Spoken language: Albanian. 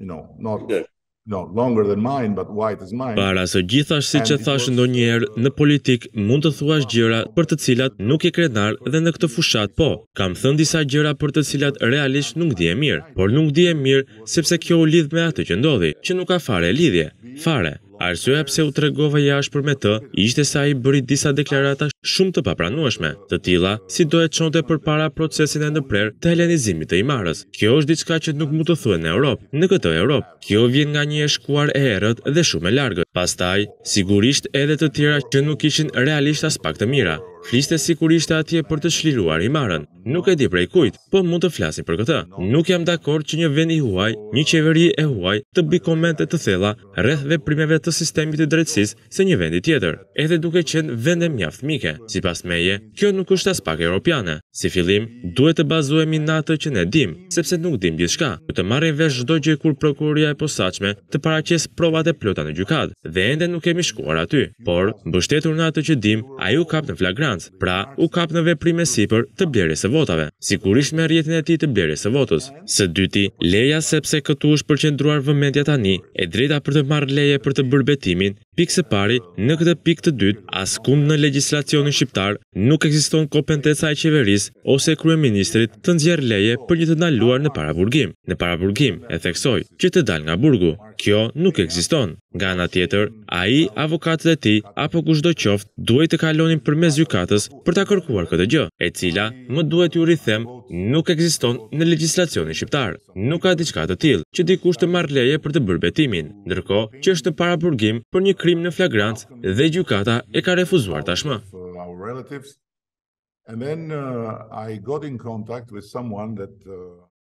you know, not yeah. No, longer than mine, but white is mine. Para së gjithash, siç e thash ndonjëherë, uh, në politik mund të thuash gjëra për të cilat nuk je krenar dhe në këtë fushat po. Kam thënë disa gjëra për të cilat realisht nuk di e mirë, por nuk di e mirë sepse kjo u lidh me atë që ndodhi, që nuk ka fare lidhje. Fare. Arsua pse u tregova jashtë për me të, ishte sa i bëri disa deklarata shumë të papranueshme, të tilla si do e çonte përpara procesit në prer të helenizimit të Imarës. Kjo është diçka që nuk mund të thuhet në Europë, në këtë Europë. Kjo vjen nga një shkuar e errët dhe shumë e largët. Pastaj, sigurisht edhe të tjera që nuk ishin realisht as pak të mira. Fliste sigurisht atje për të çliruar Imarën. Nuk e di prej kujt, po mund të flasim për këtë. Nuk jam dakord që një vend i huaj, një qeveri e huaj, të bëj komente të thella rreth veprimeve të sistemit të drejtësisë së një vendi tjetër, edhe duke qenë vende mjaft mike, sipas meje. Kjo nuk është as pak europiane. Si fillim, duhet të bazohemi në atë që ne dim, sepse nuk dim gjithçka. Do të marrim vesh çdo gjë kur prokuroria e posaçme të paraqes provat e plota në gjykatë dhe ende nuk kemi shkuar aty. Por, mbështetur në atë që dim, a ju kap në flagrancë, pra u kap në veprim e sipër të blerjes së votave, sigurisht me rrjetin e tij të blerjes së votës. Së dyti, leja sepse këtu është përqendruar vëmendja tani e drejta për të marrë leje për të bërë betimin. Pikë së pari, në këtë pikë të dytë, askund në legjislacionin shqiptar nuk ekziston kompetenca e qeverisë Kryeministrisë ose Kryeministrit të nxjerr leje për një të ndaluar në paraburgim. Në paraburgim e theksoi që të dal nga burgu. Kjo nuk ekziston. Nga ana tjetër, ai, avokatët e tij apo kushdo qoftë duhet të kalonin përmes gjykatës për ta kërkuar këtë gjë, e cila, më duhet ju rithem, nuk ekziston në legjislacionin shqiptar. Nuk ka diçka të tillë që dikush të marr leje për të bërë betimin, ndërkohë që është në paraburgim për një krim në flagrancë dhe gjykata e ka refuzuar tashmë. And then uh, I got in contact with someone that uh,